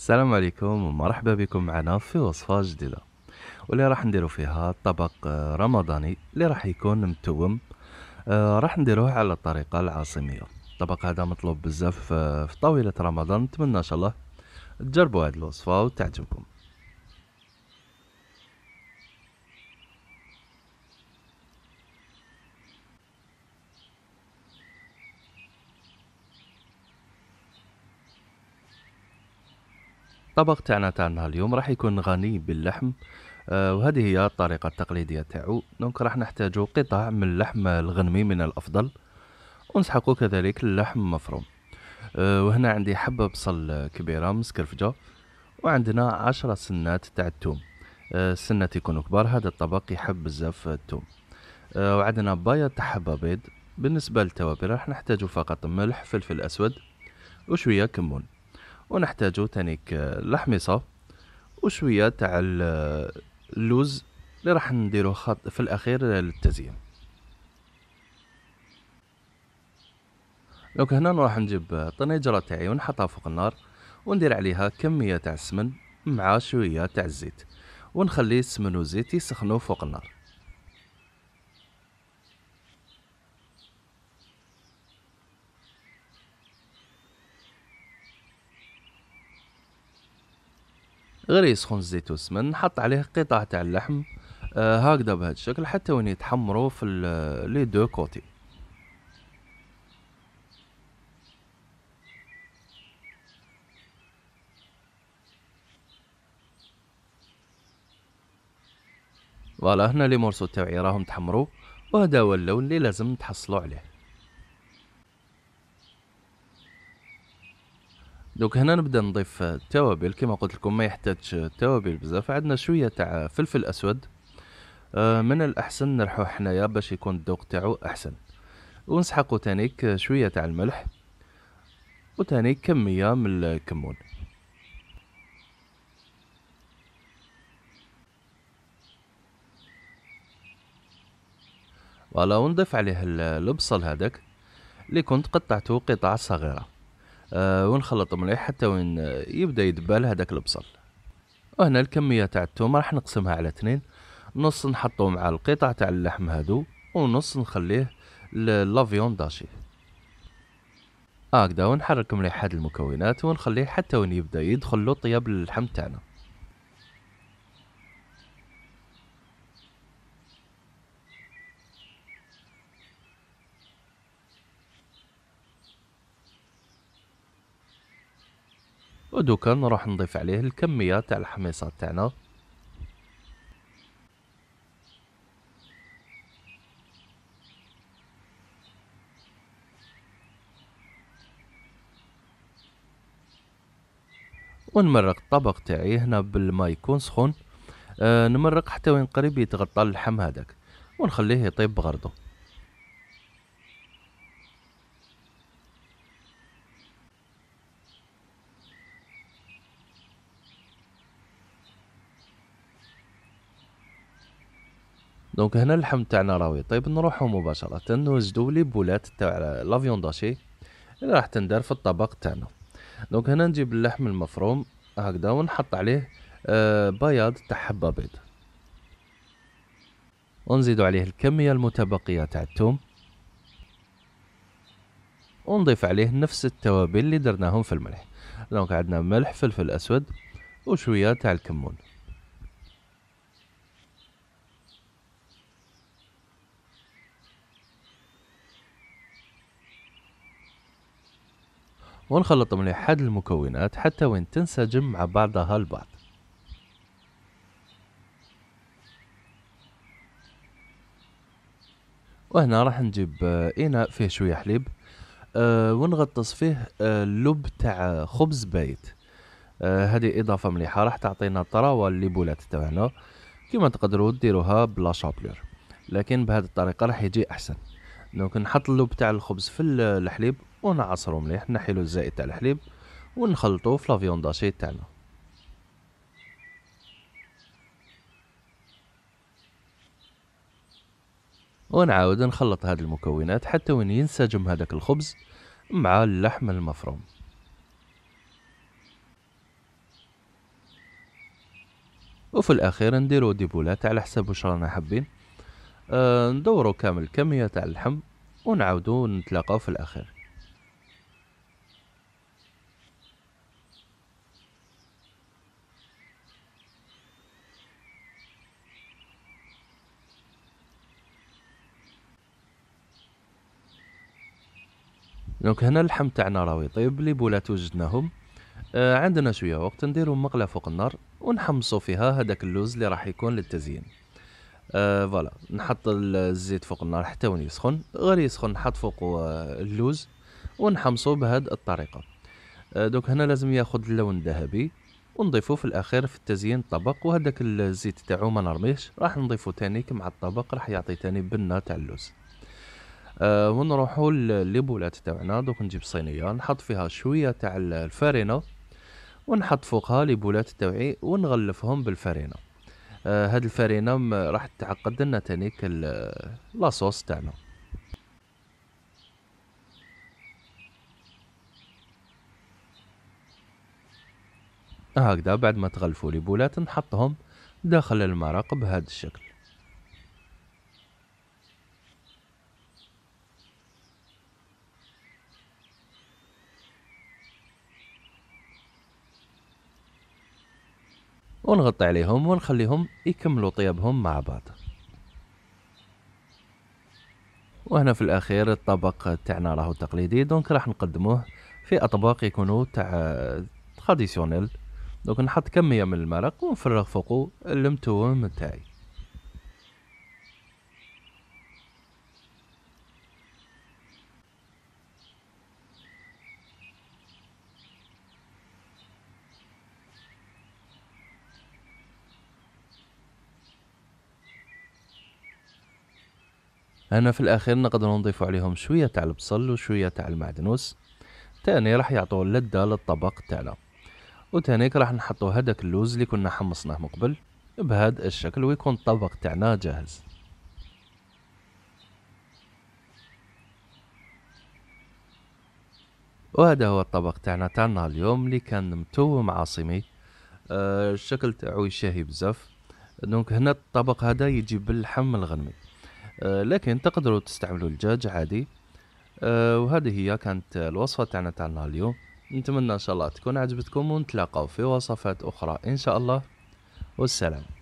السلام عليكم ومرحبا بكم معنا في وصفة جديدة واللي راح نديرو فيها طبق آه، رمضاني اللي راح يكون متوم آه، راح نديروه على الطريقة العاصمية الطبق هذا مطلوب بزاف آه، في طاولة رمضان نتمنى ان شاء الله تجربوا هذه الوصفة وتعجبكم الطبق تاعنا تاعنا اليوم راح يكون غني باللحم آه، وهذه هي الطريقة التقليدية تاعو دونك راح نحتاجو قطع من اللحم الغنمي من الأفضل ونسحقو كذلك اللحم مفروم آه، وهنا عندي حبة بصل كبيرة مسكرفجة وعندنا عشرة سنات تاع التوم آه، السنات يكونوا كبار هذا الطبق يحب بزاف التوم وعندنا باية تاع حبة بيض بالنسبة للتوابل راح نحتاجو فقط ملح فلفل أسود وشوية كمون ونحتاج تانيك الحميصة آه، وشوية تاع آه، اللوز اللي راح نديرو خط في الأخير للتزيين دونك هنا نروح نجيب الطنجرة آه، تاعي ونحطها فوق النار وندير عليها كمية تاع السمن مع شوية تاع الزيت ونخلي السمن والزيت يسخنوا فوق النار غير يسخن الزيت والسمن نحط عليه قطع تاع اللحم آه هكذا بهذا الشكل حتى وين يتحمروا في لي دو كوتي فوالا هنا لي مورسو تاعي راهم تحمروا وهذا هو اللون اللي لازم تحصلوا عليه دوك هنا نبدا نضيف التوابل كما قلت لكم ما يحتاج توابل بزاف عندنا شويه تاع فلفل اسود آه، من الاحسن نرحو حنايا باش يكون الذوق تاعو احسن ونسحقو تانيك شويه تاع الملح وتاني كميه من الكمون فوالا ونضيف عليه البصل هذاك اللي كنت قطعته قطع صغيره آه، ونخلط مليح حتى وين آه، يبدا يدبال هذاك البصل وهنا الكميه تاع التومه راح نقسمها على اثنين نص نحطو مع القطع تاع اللحم هادو ونص نخليه لافيون داشي هكذا ونحرك مليح هاد المكونات ونخليه حتى وين يبدا يدخل له طياب اللحم تاعنا ودوكا نروح نضيف عليه الكمية تاع الحميصة تاعنا ونمرق الطبق تاعي هنا بالما يكون سخون آه نمرق حتى وين قريب يتغطى اللحم هذاك ونخليه يطيب بغرضه دونك هنا اللحم تاعنا راهو طيب نروحو مباشره نوجدو لي بولات تاع لافيون داشي اللي راح تندار في الطبق تاعنا دونك هنا نجيب اللحم المفروم هكذا ونحط عليه آه، بياض تاع حبه بيض ونزيدو عليه الكميه المتبقيه تاع التوم ونضيف عليه نفس التوابل اللي درناهم في الملح دونك عندنا ملح فلفل اسود وشويه تاع الكمون ونخلط مليح أحد المكونات حتى وين تنسجم مع بعضها البعض وهنا راح نجيب آه، إناء فيه شوية حليب أه ونغطس فيه اللب آه، تاع خبز بايت أه هذه إضافة مليحة راح تعطينا الطراوة اللي بولات تاعنا كما تقدروا ديروها بلا شابلور لكن بهذه الطريقة راح يجي أحسن دونك نحط اللب تاع الخبز في الحليب ونعصرو مليح نحيلو الزائد تاع الحليب ونخلطو في لافيون داشي تاعنا ونعاود نخلط هاد المكونات حتى وين ينسجم هذاك الخبز مع اللحم المفروم وفي الاخير نديرو ديبولات على حساب واش رانا حابين أه ندورو كامل الكميه تاع اللحم ونعاودو نتلاقاو في الاخير دونك هنا اللحم تاعنا راه يطيب لي بولات وجدناهم آه عندنا شويه وقت نديرو مقله فوق النار ونحمصو فيها هذاك اللوز اللي راح يكون للتزيين آه فوالا نحط الزيت فوق النار حتى وين يسخن غير يسخن نحط فوقو آه، اللوز ونحمصو بهاد الطريقه آه دونك هنا لازم ياخذ اللون الذهبي ونضيفه في الاخير في التزيين الطبق وهذاك الزيت تاعو ما نرميهش راح نضيفو تانيك مع الطبق راح يعطي تاني بنه تاع اللوز أه ونروحوا لليبولات تاعنا دوك نجيب صينيه نحط فيها شويه تاع الفارينه ونحط فوقها لبولات تاعي ونغلفهم بالفارينه أه هاد الفارينه راح تعقد لنا تانيك لاصوص تاعنا هكذا بعد ما تغلفوا لي بولات نحطهم داخل المرق بهذا الشكل ونغطي عليهم ونخليهم يكملوا طيبهم مع بعض وهنا في الاخير الطبق تاعنا راهو تقليدي دونك راح نقدموه في اطباق يكونوا تاع تراديسيونيل دونك نحط كميه من المرق ونفرغ فوقو اللمتوم تاعي هنا في الأخير نقدر نضيف عليهم شوية تاع البصل وشوية تاع المعدنوس تاني راح يعطوا لذه للطبق تاعنا وتانيك راح نحطوا هذاك اللوز اللي كنا حمصناه من قبل بهذا الشكل ويكون الطبق تاعنا جاهز وهذا هو الطبق تاعنا تاعنا اليوم اللي كان متوم عاصمي أه الشكل تاعو يشهي بزاف دونك هنا الطبق هذا يجي باللحم الغنمي آه، لكن تقدروا تستعملوا الدجاج عادي آه، وهذه هي كانت الوصفة تاعنا تاعنا اليوم نتمنى ان شاء الله تكون عجبتكم ونتلاقاو في وصفات اخرى ان شاء الله والسلام